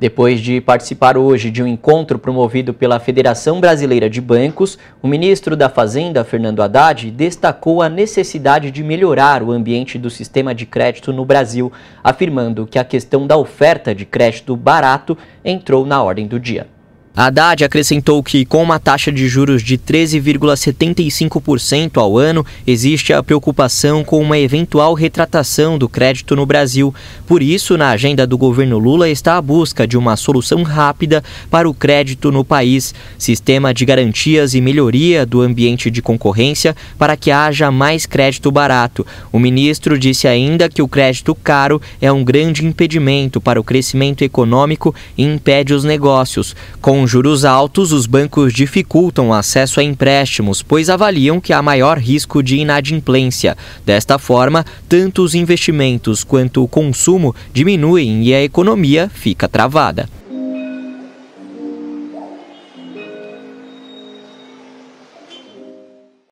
Depois de participar hoje de um encontro promovido pela Federação Brasileira de Bancos, o ministro da Fazenda, Fernando Haddad, destacou a necessidade de melhorar o ambiente do sistema de crédito no Brasil, afirmando que a questão da oferta de crédito barato entrou na ordem do dia. Haddad acrescentou que, com uma taxa de juros de 13,75% ao ano, existe a preocupação com uma eventual retratação do crédito no Brasil. Por isso, na agenda do governo Lula está a busca de uma solução rápida para o crédito no país, sistema de garantias e melhoria do ambiente de concorrência para que haja mais crédito barato. O ministro disse ainda que o crédito caro é um grande impedimento para o crescimento econômico e impede os negócios. Com juros altos, os bancos dificultam o acesso a empréstimos, pois avaliam que há maior risco de inadimplência. Desta forma, tanto os investimentos quanto o consumo diminuem e a economia fica travada.